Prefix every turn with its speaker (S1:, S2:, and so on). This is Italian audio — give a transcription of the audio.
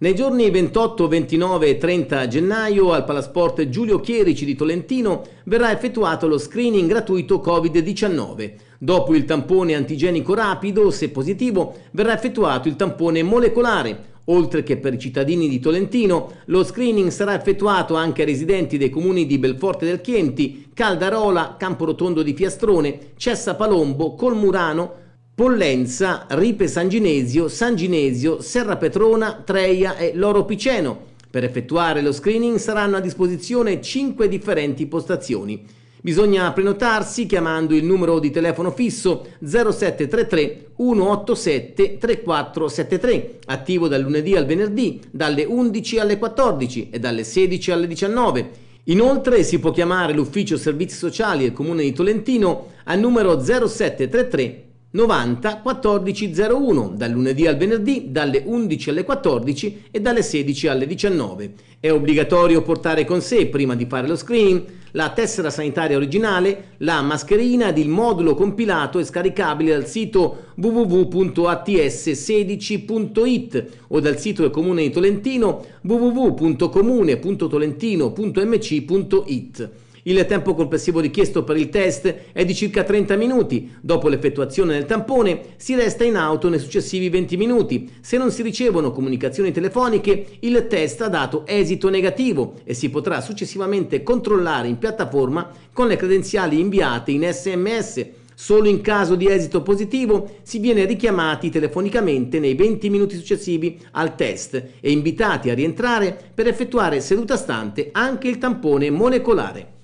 S1: Nei giorni 28, 29 e 30 gennaio al Palasport Giulio Chierici di Tolentino verrà effettuato lo screening gratuito Covid-19. Dopo il tampone antigenico rapido, se positivo, verrà effettuato il tampone molecolare. Oltre che per i cittadini di Tolentino, lo screening sarà effettuato anche ai residenti dei comuni di Belforte del Chienti, Caldarola, Camporotondo di Fiastrone, Cessa Palombo, Colmurano, Pollenza, Ripe San Ginesio, San Ginesio, Serra Petrona, Treia e Loro Piceno. Per effettuare lo screening saranno a disposizione 5 differenti postazioni. Bisogna prenotarsi chiamando il numero di telefono fisso 0733 187 3473, attivo dal lunedì al venerdì, dalle 11 alle 14 e dalle 16 alle 19. Inoltre si può chiamare l'ufficio servizi sociali del comune di Tolentino al numero 0733 90 14 01 dal lunedì al venerdì dalle 11 alle 14 e dalle 16 alle 19. È obbligatorio portare con sé prima di fare lo screening la tessera sanitaria originale, la mascherina ed il modulo compilato e scaricabile dal sito www.ats16.it o dal sito del comune di Tolentino www.comune.tolentino.mc.it. Il tempo complessivo richiesto per il test è di circa 30 minuti. Dopo l'effettuazione del tampone si resta in auto nei successivi 20 minuti. Se non si ricevono comunicazioni telefoniche, il test ha dato esito negativo e si potrà successivamente controllare in piattaforma con le credenziali inviate in sms. Solo in caso di esito positivo si viene richiamati telefonicamente nei 20 minuti successivi al test e invitati a rientrare per effettuare seduta stante anche il tampone molecolare.